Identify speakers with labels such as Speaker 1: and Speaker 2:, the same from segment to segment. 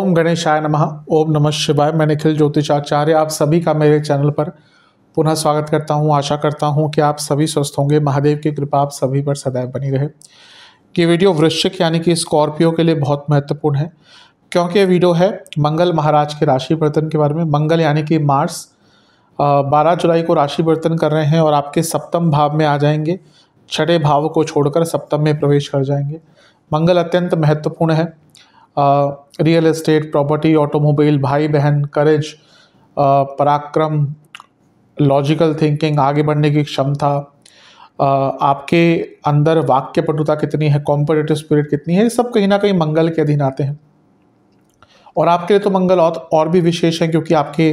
Speaker 1: ओम गणेशाय नमः ओम नमः शिवाय मैं निखिल ज्योतिषाचार्य आप सभी का मेरे चैनल पर पुनः स्वागत करता हूं आशा करता हूं कि आप सभी स्वस्थ होंगे महादेव की कृपा आप सभी पर सदैव बनी रहे ये वीडियो वृश्चिक यानी कि स्कॉर्पियो के लिए बहुत महत्वपूर्ण है क्योंकि ये वीडियो है मंगल महाराज के राशि परिवर्तन के बारे में मंगल यानी कि मार्स बारह जुलाई को राशि परिवर्तन कर रहे हैं और आपके सप्तम भाव में आ जाएंगे छठे भाव को छोड़कर सप्तम में प्रवेश कर जाएंगे मंगल अत्यंत महत्वपूर्ण है रियल एस्टेट प्रॉपर्टी ऑटोमोबाइल भाई बहन करेज पराक्रम लॉजिकल थिंकिंग आगे बढ़ने की क्षमता आपके अंदर वाक्य पटुता कितनी है कॉम्पिटेटिव स्पिरिट कितनी है सब कहीं ना कहीं मंगल के अधीन आते हैं और आपके लिए तो मंगल और और भी विशेष है क्योंकि आपके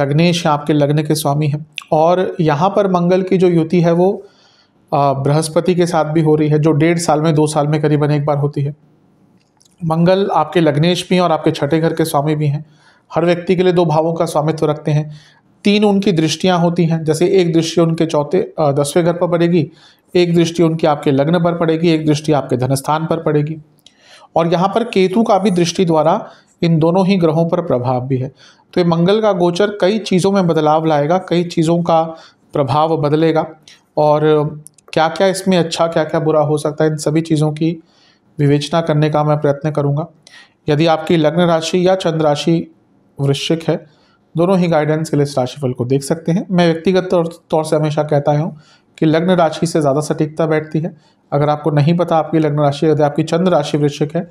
Speaker 1: लग्नेश हैं आपके लग्न के स्वामी हैं और यहाँ पर मंगल की जो युति है वो बृहस्पति के साथ भी हो रही है जो डेढ़ साल में दो साल में करीबन एक बार होती है मंगल आपके लग्नेश भी और आपके छठे घर के स्वामी भी हैं हर व्यक्ति के लिए दो भावों का स्वामित्व रखते हैं तीन उनकी दृष्टियाँ होती हैं जैसे एक दृष्टि उनके चौथे दसवें घर पर पड़ेगी एक दृष्टि उनकी आपके लग्न पर पड़ेगी एक दृष्टि आपके धनस्थान पर पड़ेगी और यहाँ पर केतु का भी दृष्टि द्वारा इन दोनों ही ग्रहों पर प्रभाव भी है तो ये मंगल का गोचर कई चीज़ों में बदलाव लाएगा कई चीज़ों का प्रभाव बदलेगा और क्या क्या इसमें अच्छा क्या क्या बुरा हो सकता है इन सभी चीज़ों की विवेचना करने का मैं प्रयत्न करूँगा यदि आपकी लग्न राशि या चंद्र राशि वृश्चिक है दोनों ही गाइडेंस के लिए इस राशिफल को देख सकते हैं मैं व्यक्तिगत तौर से हमेशा कहता हूँ कि लग्न राशि से ज़्यादा सटीकता बैठती है अगर आपको नहीं पता आपकी लग्न राशि यदि आपकी चंद्र राशि वृश्चिक है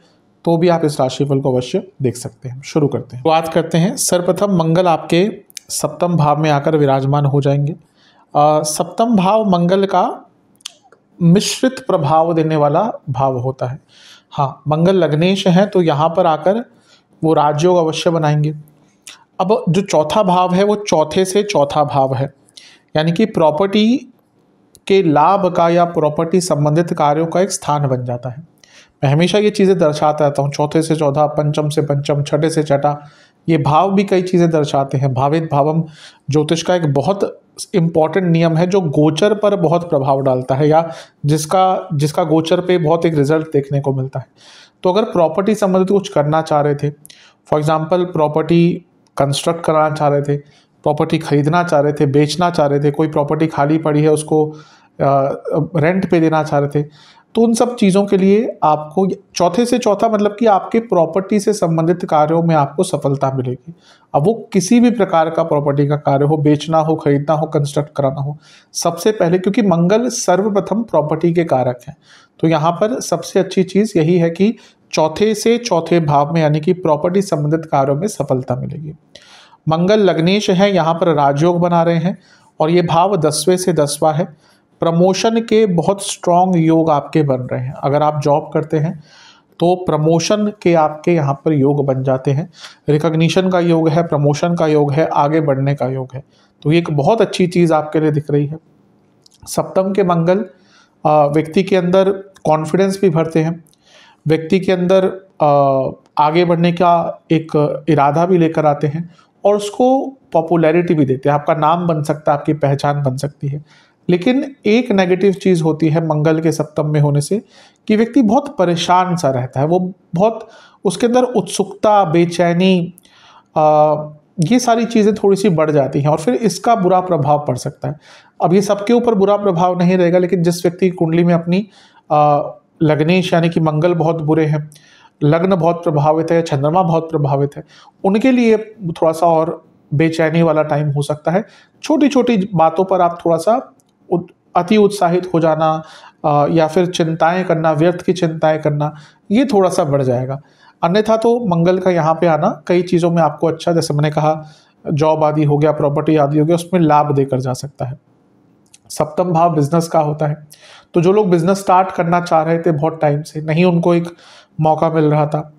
Speaker 1: तो भी आप इस राशिफल को अवश्य देख सकते हैं शुरू करते हैं बात करते हैं सर्वप्रथम मंगल आपके सप्तम भाव में आकर विराजमान हो जाएंगे सप्तम भाव मंगल का मिश्रित प्रभाव देने वाला भाव होता है हाँ मंगल लग्नेश है तो यहाँ पर आकर वो राजयोग अवश्य बनाएंगे अब जो चौथा भाव है वो चौथे से चौथा भाव है यानी कि प्रॉपर्टी के लाभ का या प्रॉपर्टी संबंधित कार्यों का एक स्थान बन जाता है मैं हमेशा ये चीज़ें दर्शाता रहता हूँ चौथे से चौथा पंचम से पंचम छठे से छठा ये भाव भी कई चीज़ें दर्शाते हैं भावित भावम ज्योतिष का एक बहुत इम्पॉर्टेंट नियम है जो गोचर पर बहुत प्रभाव डालता है या जिसका जिसका गोचर पे बहुत एक रिजल्ट देखने को मिलता है तो अगर प्रॉपर्टी संबंधित कुछ करना चाह रहे थे फॉर एग्जाम्पल प्रॉपर्टी कंस्ट्रक्ट कराना चाह रहे थे प्रॉपर्टी खरीदना चाह रहे थे बेचना चाह रहे थे कोई प्रॉपर्टी खाली पड़ी है उसको रेंट पे देना चाह रहे थे तो उन सब चीज़ों के लिए आपको चौथे से चौथा मतलब कि आपके प्रॉपर्टी से संबंधित कार्यों में आपको सफलता मिलेगी अब वो किसी भी प्रकार का प्रॉपर्टी का कार्य हो बेचना हो खरीदना हो कंस्ट्रक्ट कराना हो सबसे पहले क्योंकि मंगल सर्वप्रथम प्रॉपर्टी के कारक हैं तो यहाँ पर सबसे अच्छी चीज़ यही है कि चौथे से चौथे भाव में यानी कि प्रॉपर्टी संबंधित कार्यों में सफलता मिलेगी मंगल लग्नेश है यहाँ पर राजयोग बना रहे हैं और ये भाव दसवें से दसवा है प्रमोशन के बहुत स्ट्रॉन्ग योग आपके बन रहे हैं अगर आप जॉब करते हैं तो प्रमोशन के आपके यहाँ पर योग बन जाते हैं रिकग्निशन का योग है प्रमोशन का योग है आगे बढ़ने का योग है तो ये एक बहुत अच्छी चीज़ आपके लिए दिख रही है सप्तम के मंगल व्यक्ति के अंदर कॉन्फिडेंस भी भरते हैं व्यक्ति के अंदर आगे बढ़ने का एक इरादा भी लेकर आते हैं और उसको पॉपुलैरिटी भी देते हैं आपका नाम बन सकता है आपकी पहचान बन सकती है लेकिन एक नेगेटिव चीज़ होती है मंगल के सप्तम में होने से कि व्यक्ति बहुत परेशान सा रहता है वो बहुत उसके अंदर उत्सुकता बेचैनी आ, ये सारी चीज़ें थोड़ी सी बढ़ जाती हैं और फिर इसका बुरा प्रभाव पड़ सकता है अब ये सबके ऊपर बुरा प्रभाव नहीं रहेगा लेकिन जिस व्यक्ति की कुंडली में अपनी आ, लग्नेश यानी कि मंगल बहुत बुरे हैं लग्न बहुत प्रभावित है चंद्रमा बहुत प्रभावित है उनके लिए थोड़ा सा और बेचैनी वाला टाइम हो सकता है छोटी छोटी बातों पर आप थोड़ा सा अति उत्साहित हो जाना या फिर चिंताएं करना व्यर्थ की चिंताएं करना ये थोड़ा सा बढ़ जाएगा अन्यथा तो मंगल का यहाँ पे आना कई चीज़ों में आपको अच्छा जैसे मैंने कहा जॉब आदि हो गया प्रॉपर्टी आदि हो गया उसमें लाभ देकर जा सकता है सप्तम भाव बिजनेस का होता है तो जो लोग बिजनेस स्टार्ट करना चाह रहे थे बहुत टाइम से नहीं उनको एक मौका मिल रहा था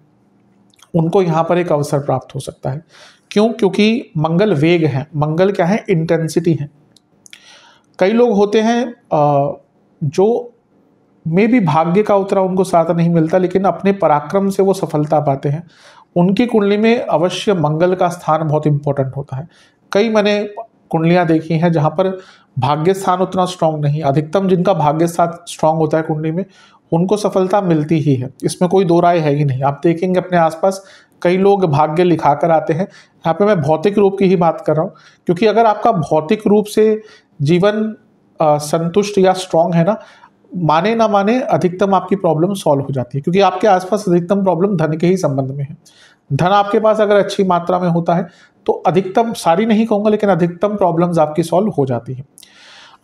Speaker 1: उनको यहाँ पर एक अवसर प्राप्त हो सकता है क्यों क्योंकि मंगल वेग है मंगल क्या है इंटेंसिटी है कई लोग होते हैं जो मे भी भाग्य का उतरा उनको साथ नहीं मिलता लेकिन अपने पराक्रम से वो सफलता पाते हैं उनकी कुंडली में अवश्य मंगल का स्थान बहुत इंपॉर्टेंट होता है कई मैंने कुंडलियाँ देखी हैं जहाँ पर भाग्य स्थान उतना स्ट्रांग नहीं अधिकतम जिनका भाग्य स्थान स्ट्रांग होता है कुंडली में उनको सफलता मिलती ही है इसमें कोई दो राय है ही नहीं आप देखेंगे अपने आसपास कई लोग भाग्य लिखा कर आते हैं यहाँ पे मैं भौतिक रूप की ही बात कर रहा हूँ क्योंकि अगर आपका भौतिक रूप से जीवन आ, संतुष्ट या स्ट्रांग है ना माने ना माने अधिकतम आपकी प्रॉब्लम सॉल्व हो जाती है क्योंकि आपके आसपास अधिकतम प्रॉब्लम धन के ही संबंध में है धन आपके पास अगर अच्छी मात्रा में होता है तो अधिकतम सारी नहीं कहूँगा लेकिन अधिकतम प्रॉब्लम्स आपकी सॉल्व हो जाती है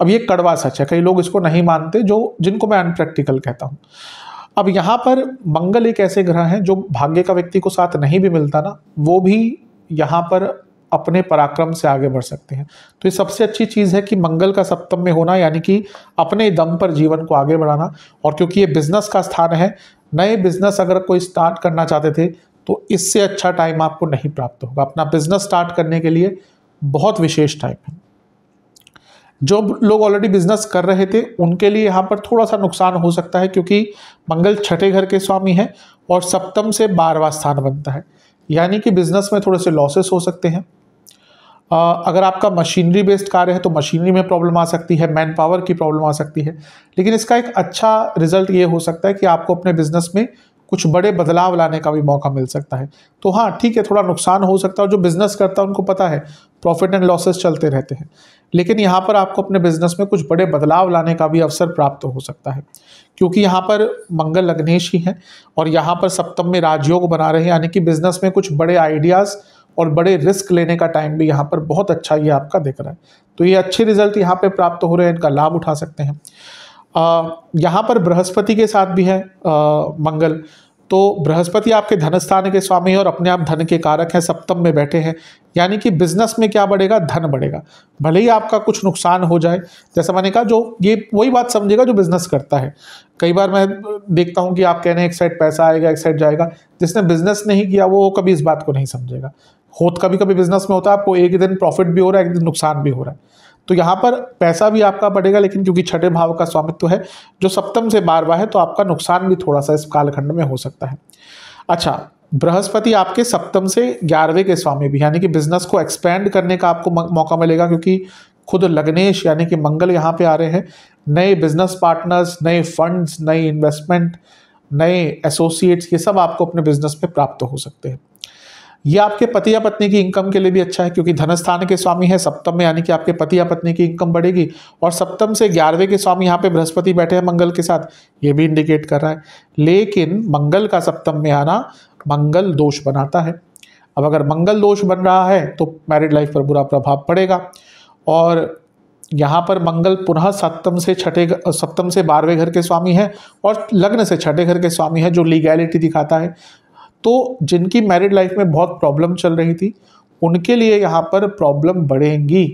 Speaker 1: अब ये कड़वा सच है कई लोग इसको नहीं मानते जो जिनको मैं अनप्रैक्टिकल कहता हूँ अब यहाँ पर मंगल एक ऐसे ग्रह हैं जो भाग्य का व्यक्ति को साथ नहीं भी मिलता ना वो भी यहाँ पर अपने पराक्रम से आगे बढ़ सकते हैं तो ये सबसे अच्छी चीज़ है कि मंगल का सप्तम में होना यानी कि अपने दम पर जीवन को आगे बढ़ाना और क्योंकि ये बिजनेस का स्थान है नए बिजनेस अगर कोई स्टार्ट करना चाहते थे तो इससे अच्छा टाइम आपको नहीं प्राप्त होगा अपना बिजनेस स्टार्ट करने के लिए बहुत विशेष टाइम है जो लोग ऑलरेडी बिजनेस कर रहे थे उनके लिए यहाँ पर थोड़ा सा नुकसान हो सकता है क्योंकि मंगल छठे घर के स्वामी हैं और सप्तम से बारहवा स्थान बनता है यानी कि बिजनेस में थोड़े से लॉसेस हो सकते हैं अगर आपका मशीनरी बेस्ड कार्य है तो मशीनरी में प्रॉब्लम आ सकती है मैन पावर की प्रॉब्लम आ सकती है लेकिन इसका एक अच्छा रिजल्ट ये हो सकता है कि आपको अपने बिजनेस में कुछ बड़े बदलाव लाने का भी मौका मिल सकता है तो हाँ ठीक है थोड़ा नुकसान हो सकता है और जो बिज़नेस करता है उनको पता है प्रॉफिट एंड लॉसेस चलते रहते हैं लेकिन यहाँ पर आपको अपने बिजनेस में कुछ बड़े बदलाव लाने का भी अवसर प्राप्त हो सकता है क्योंकि यहाँ पर मंगल लग्नेश ही हैं और यहाँ पर सप्तम में राजयोग बना रहे हैं यानी कि बिजनेस में कुछ बड़े आइडियाज़ और बड़े रिस्क लेने का टाइम भी यहाँ पर बहुत अच्छा ये आपका दिख रहा है तो ये अच्छे रिजल्ट यहाँ पर प्राप्त हो रहे हैं इनका लाभ उठा सकते हैं यहाँ पर बृहस्पति के साथ भी है आ, मंगल तो बृहस्पति आपके धन स्थान के स्वामी और अपने आप धन के कारक हैं सप्तम में बैठे हैं यानी कि बिजनेस में क्या बढ़ेगा धन बढ़ेगा भले ही आपका कुछ नुकसान हो जाए जैसा मैंने कहा जो ये वही बात समझेगा जो बिजनेस करता है कई बार मैं देखता हूँ कि आप कह रहे हैं एक साइड पैसा आएगा एक साइड जाएगा जिसने बिजनेस नहीं किया वो कभी इस बात को नहीं समझेगा होत कभी कभी बिजनेस में होता है आपको एक दिन प्रॉफिट भी हो रहा है एक दिन नुकसान भी हो रहा है तो यहाँ पर पैसा भी आपका बढ़ेगा लेकिन क्योंकि छठे भाव का स्वामित्व है जो सप्तम से बारवा है तो आपका नुकसान भी थोड़ा सा इस कालखंड में हो सकता है अच्छा बृहस्पति आपके सप्तम से ग्यारहवें के स्वामी भी यानी कि बिजनेस को एक्सपेंड करने का आपको मौका मिलेगा क्योंकि खुद लग्नेश यानी कि मंगल यहाँ पे आ रहे हैं नए बिजनेस पार्टनर्स नए फंड्स नए इन्वेस्टमेंट नए एसोसिएट्स ये सब आपको अपने बिजनेस में प्राप्त हो सकते हैं ये आपके पति या पत्नी की इनकम के लिए भी अच्छा है क्योंकि धनस्थान के स्वामी है सप्तम में यानी कि आपके पति या पत्नी की इनकम बढ़ेगी और सप्तम से ग्यारहवें के स्वामी यहाँ पे बृहस्पति बैठे हैं मंगल के साथ ये भी इंडिकेट कर रहा है लेकिन मंगल का सप्तम में आना मंगल दोष बनाता है अब अगर मंगल दोष बन रहा है तो मैरिड लाइफ पर बुरा प्रभाव पड़ेगा और यहाँ पर मंगल पुनः सप्तम से छठे सप्तम से बारहवें घर के स्वामी है और लग्न से छठे घर के स्वामी है जो लीगैलिटी दिखाता है तो जिनकी मैरिड लाइफ में बहुत प्रॉब्लम चल रही थी उनके लिए यहाँ पर प्रॉब्लम बढ़ेंगी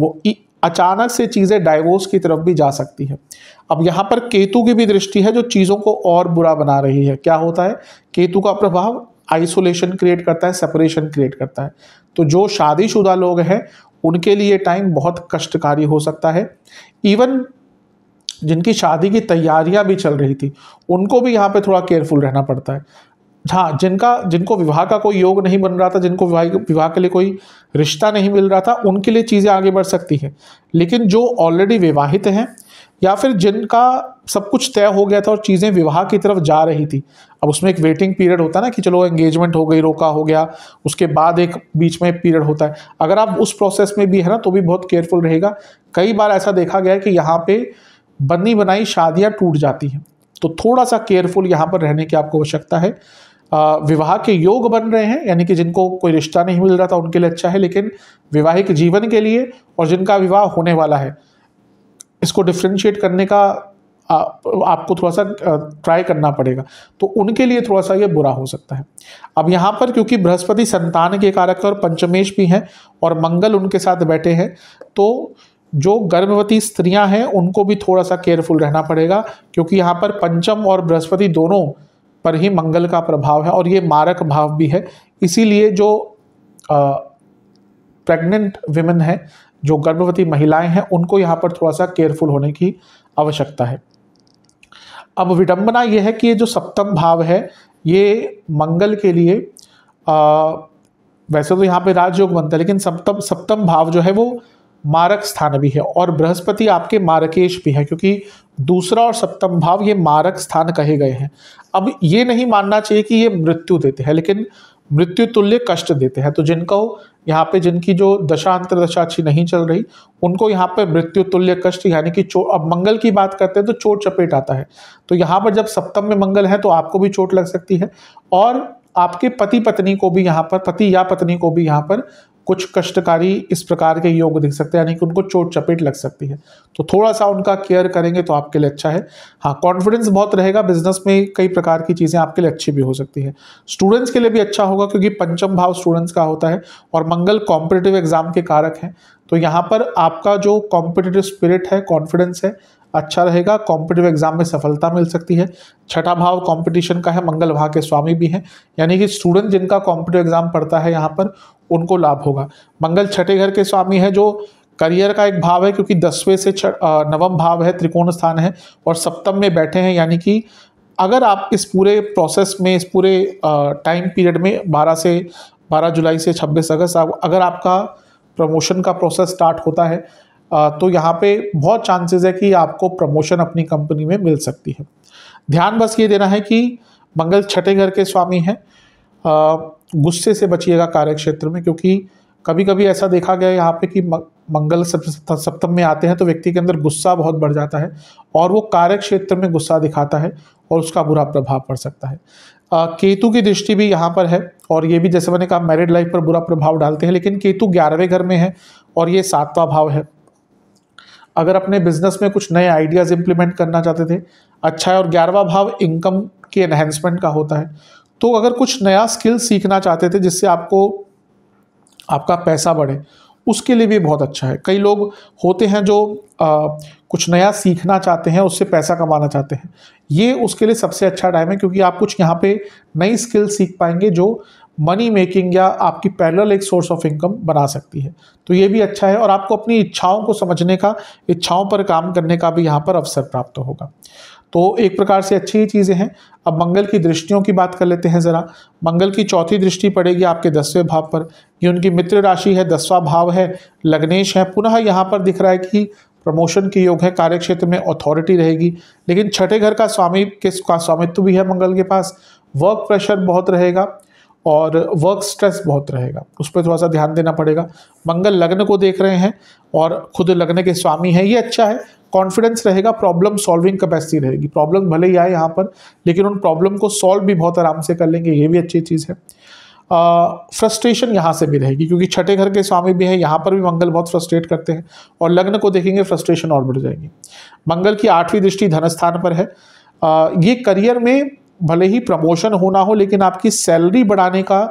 Speaker 1: वो अचानक से चीज़ें डाइवोर्स की तरफ भी जा सकती है अब यहाँ पर केतु की भी दृष्टि है जो चीज़ों को और बुरा बना रही है क्या होता है केतु का प्रभाव आइसोलेशन क्रिएट करता है सेपरेशन क्रिएट करता है तो जो शादीशुदा लोग हैं उनके लिए टाइम बहुत कष्टकारी हो सकता है इवन जिनकी शादी की तैयारियां भी चल रही थी उनको भी यहाँ पे थोड़ा केयरफुल रहना पड़ता है हाँ जिनका जिनको विवाह का कोई योग नहीं बन रहा था जिनको विवाह विवाह के लिए कोई रिश्ता नहीं मिल रहा था उनके लिए चीज़ें आगे बढ़ सकती हैं लेकिन जो ऑलरेडी विवाहित हैं या फिर जिनका सब कुछ तय हो गया था और चीज़ें विवाह की तरफ जा रही थी अब उसमें एक वेटिंग पीरियड होता है ना कि चलो एंगेजमेंट हो गई रोका हो गया उसके बाद एक बीच में पीरियड होता है अगर आप उस प्रोसेस में भी है ना तो भी बहुत केयरफुल रहेगा कई बार ऐसा देखा गया है कि यहाँ पे बनी बनाई शादियाँ टूट जाती हैं तो थोड़ा सा केयरफुल यहाँ पर रहने की आपको आवश्यकता है विवाह के योग बन रहे हैं यानी कि जिनको कोई रिश्ता नहीं मिल रहा था उनके लिए अच्छा है लेकिन विवाहिक जीवन के लिए और जिनका विवाह होने वाला है इसको डिफ्रेंशिएट करने का आ, आपको थोड़ा सा ट्राई करना पड़ेगा तो उनके लिए थोड़ा सा ये बुरा हो सकता है अब यहाँ पर क्योंकि बृहस्पति संतान के कारक और पंचमेश भी हैं और मंगल उनके साथ बैठे हैं तो जो गर्भवती स्त्रियां हैं उनको भी थोड़ा सा केयरफुल रहना पड़ेगा क्योंकि यहाँ पर पंचम और बृहस्पति दोनों पर ही मंगल का प्रभाव है और ये मारक भाव भी है इसीलिए जो प्रेग्नेंट विमेन है जो गर्भवती महिलाएं हैं उनको यहाँ पर थोड़ा सा केयरफुल होने की आवश्यकता है अब विडंबना यह है कि ये जो सप्तम भाव है ये मंगल के लिए आ, वैसे तो यहाँ पे राजयोग बनता है लेकिन सप्तम सप्तम भाव जो है वो मारक स्थान भी है और बृहस्पति आपके मारकेश भी है क्योंकि दूसरा और सप्तम भाव ये मारक स्थान कहे गए हैं अब ये नहीं मानना चाहिए कि ये मृत्यु देते हैं लेकिन मृत्यु तुल्य कष्ट देते हैं तो जिनको यहाँ पे जिनकी जो दशा अंतरदशा अच्छी नहीं चल रही उनको यहाँ पे मृत्यु तुल्य कष्ट यानी कि चो अब मंगल की बात करते हैं तो चोट चपेट आता है तो यहाँ पर जब सप्तम में मंगल है तो आपको भी चोट लग सकती है और आपके पति पत्नी को भी यहाँ पर पति या पत्नी को भी यहाँ पर कुछ कष्टकारी इस प्रकार के योग दिख सकते हैं यानी कि उनको चोट चपेट लग सकती है तो थोड़ा सा उनका केयर करेंगे तो आपके लिए अच्छा है हाँ कॉन्फिडेंस बहुत रहेगा बिजनेस में कई प्रकार की चीज़ें आपके लिए अच्छी भी हो सकती है स्टूडेंट्स के लिए भी अच्छा होगा क्योंकि पंचम भाव स्टूडेंट्स का होता है और मंगल कॉम्पिटेटिव एग्जाम के कारक हैं तो यहाँ पर आपका जो कॉम्पिटेटिव स्पिरिट है कॉन्फिडेंस है अच्छा रहेगा कॉम्पिटिटिव एग्जाम में सफलता मिल सकती है छठा भाव कंपटीशन का है मंगल भाव के स्वामी भी हैं यानी कि स्टूडेंट जिनका कॉम्पिटिव एग्जाम पढ़ता है यहाँ पर उनको लाभ होगा मंगल छठे घर के स्वामी है जो करियर का एक भाव है क्योंकि दसवें से नवम भाव है त्रिकोण स्थान है और सप्तम में बैठे हैं यानी कि अगर आप इस पूरे प्रोसेस में इस पूरे टाइम पीरियड में 12 से 12 जुलाई से 26 अगस्त अगर आपका प्रमोशन का प्रोसेस स्टार्ट होता है तो यहाँ पे बहुत चांसेस है कि आपको प्रमोशन अपनी कंपनी में मिल सकती है ध्यान बस ये देना है कि मंगल छठे घर के स्वामी हैं गुस्से से बचिएगा कार्यक्षेत्र में क्योंकि कभी कभी ऐसा देखा गया यहाँ पे कि मंगल सप्तम में आते हैं तो व्यक्ति के अंदर गुस्सा बहुत बढ़ जाता है और वो कार्यक्षेत्र में गुस्सा दिखाता है और उसका बुरा प्रभाव पड़ सकता है केतु की दृष्टि भी यहाँ पर है और ये भी जैसे मैंने कहा मैरिड लाइफ पर बुरा प्रभाव डालते हैं लेकिन केतु ग्यारहवें घर में है और ये सातवां भाव है अगर अपने बिजनेस में कुछ नए आइडियाज़ इम्प्लीमेंट करना चाहते थे अच्छा है और ग्यारहवा भाव इनकम के एनहेंसमेंट का होता है तो अगर कुछ नया स्किल सीखना चाहते थे जिससे आपको आपका पैसा बढ़े उसके लिए भी बहुत अच्छा है कई लोग होते हैं जो आ, कुछ नया सीखना चाहते हैं उससे पैसा कमाना चाहते हैं ये उसके लिए सबसे अच्छा टाइम है क्योंकि आप कुछ यहाँ पे नई स्किल सीख पाएंगे जो मनी मेकिंग या आपकी पैरेलल एक सोर्स ऑफ इनकम बना सकती है तो ये भी अच्छा है और आपको अपनी इच्छाओं को समझने का इच्छाओं पर काम करने का भी यहाँ पर अवसर प्राप्त होगा तो एक प्रकार से अच्छी ही चीज़ें हैं अब मंगल की दृष्टियों की बात कर लेते हैं ज़रा मंगल की चौथी दृष्टि पड़ेगी आपके दसवें भाव पर ये उनकी मित्र राशि है दसवा भाव है लग्नेश है पुनः यहाँ पर दिख रहा है कि प्रमोशन के योग है कार्यक्षेत्र में अथॉरिटी रहेगी लेकिन छठे घर का स्वामी के का स्वामित्व भी है मंगल के पास वर्क प्रेशर बहुत रहेगा और वर्क स्ट्रेस बहुत रहेगा उस पर थोड़ा सा ध्यान देना पड़ेगा मंगल लग्न को देख रहे हैं और खुद लग्न के स्वामी हैं ये अच्छा है कॉन्फिडेंस रहेगा प्रॉब्लम सॉल्विंग कैपेसिटी रहेगी प्रॉब्लम भले ही आए यहाँ पर लेकिन उन प्रॉब्लम को सॉल्व भी बहुत आराम से कर लेंगे ये भी अच्छी चीज़ है फ्रस्ट्रेशन यहाँ से भी रहेगी क्योंकि छठे घर के स्वामी भी हैं यहाँ पर भी मंगल बहुत फ्रस्ट्रेट करते हैं और लग्न को देखेंगे फ्रस्ट्रेशन और बढ़ जाएगी मंगल की आठवीं दृष्टि धन स्थान पर है आ, ये करियर में भले ही प्रमोशन होना हो लेकिन आपकी सैलरी बढ़ाने का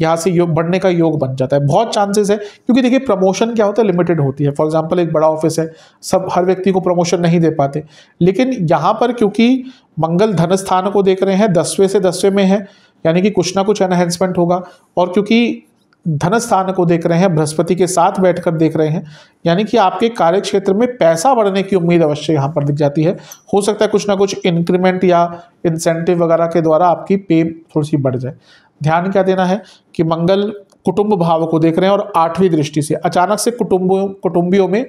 Speaker 1: यहाँ से योग बढ़ने का योग बन जाता है बहुत चांसेस है क्योंकि देखिए प्रमोशन क्या होता है लिमिटेड होती है फॉर एग्जांपल एक बड़ा ऑफिस है सब हर व्यक्ति को प्रमोशन नहीं दे पाते लेकिन यहाँ पर क्योंकि मंगल धन स्थान को देख रहे हैं दसवें से दसवें में है यानी कि कुछ ना कुछ एनहेंसमेंट होगा और क्योंकि धन स्थान को देख रहे हैं बृहस्पति के साथ बैठकर देख रहे हैं यानी कि आपके कार्य क्षेत्र में पैसा बढ़ने की उम्मीद अवश्य यहाँ पर दिख जाती है हो सकता है कुछ ना कुछ इंक्रीमेंट या इंसेंटिव वगैरह के द्वारा आपकी पे थोड़ी सी बढ़ जाए ध्यान क्या देना है कि मंगल कुटुंब भाव को देख रहे हैं और आठवीं दृष्टि से अचानक से कुटुंब कुटुंबियों में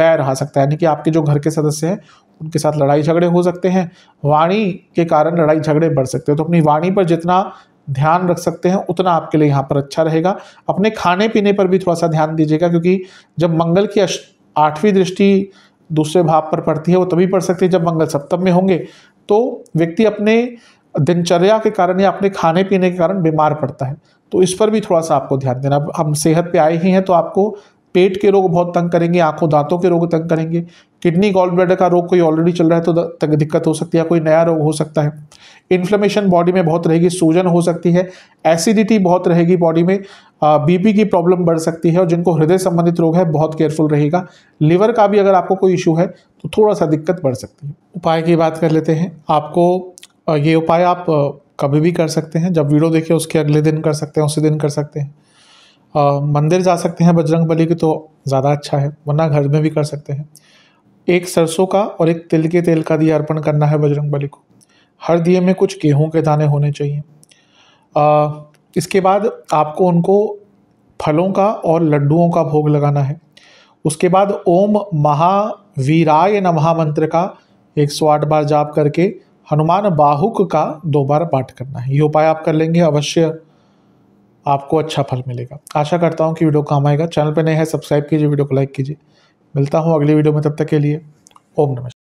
Speaker 1: बैर रहा सकता है यानी कि आपके जो घर के सदस्य हैं उनके साथ लड़ाई झगड़े हो सकते हैं वाणी के कारण लड़ाई झगड़े बढ़ सकते हैं तो अपनी वाणी पर जितना ध्यान रख सकते हैं उतना आपके लिए यहाँ पर अच्छा रहेगा अपने खाने पीने पर भी थोड़ा सा ध्यान दीजिएगा क्योंकि जब मंगल की आठवीं दृष्टि दूसरे भाव पर पड़ती है वो तभी पड़ सकती है जब मंगल सप्तम में होंगे तो व्यक्ति अपने दिनचर्या के कारण या अपने खाने पीने के कारण बीमार पड़ता है तो इस पर भी थोड़ा सा आपको ध्यान देना हम सेहत पे आए ही हैं तो आपको पेट के रोग बहुत तंग करेंगे आंखों दांतों के रोग तंग करेंगे किडनी गॉल ब्लैडर का रोग कोई ऑलरेडी चल रहा है तो तक दिक्कत हो सकती है कोई नया रोग हो सकता है इन्फ्लेमेशन बॉडी में बहुत रहेगी सूजन हो सकती है एसिडिटी बहुत रहेगी बॉडी में बीपी की प्रॉब्लम बढ़ सकती है और जिनको हृदय संबंधित रोग है बहुत केयरफुल रहेगा लिवर का भी अगर आपको कोई इशू है तो थोड़ा सा दिक्कत बढ़ सकती है उपाय की बात कर लेते हैं आपको ये उपाय आप कभी भी कर सकते हैं जब वीडियो देखें उसके अगले दिन कर सकते हैं उसी दिन कर सकते हैं आ, मंदिर जा सकते हैं बजरंग बली के तो ज़्यादा अच्छा है वरना घर में भी कर सकते हैं एक सरसों का और एक तिल के तेल का दिया अर्पण करना है बजरंग बली को हर दिए में कुछ गेहूं के दाने होने चाहिए आ, इसके बाद आपको उनको फलों का और लड्डुओं का भोग लगाना है उसके बाद ओम महावीराय न महामंत्र का एक सौ आठ बार जाप करके हनुमान बाहुक का दो बार पाठ करना है ये उपाय आप कर लेंगे अवश्य आपको अच्छा फल मिलेगा आशा करता हूँ कि वीडियो काम आएगा चैनल पर नए है सब्सक्राइब कीजिए वीडियो को लाइक कीजिए मिलता हूँ अगली वीडियो में तब तक के लिए ओम नमस्कार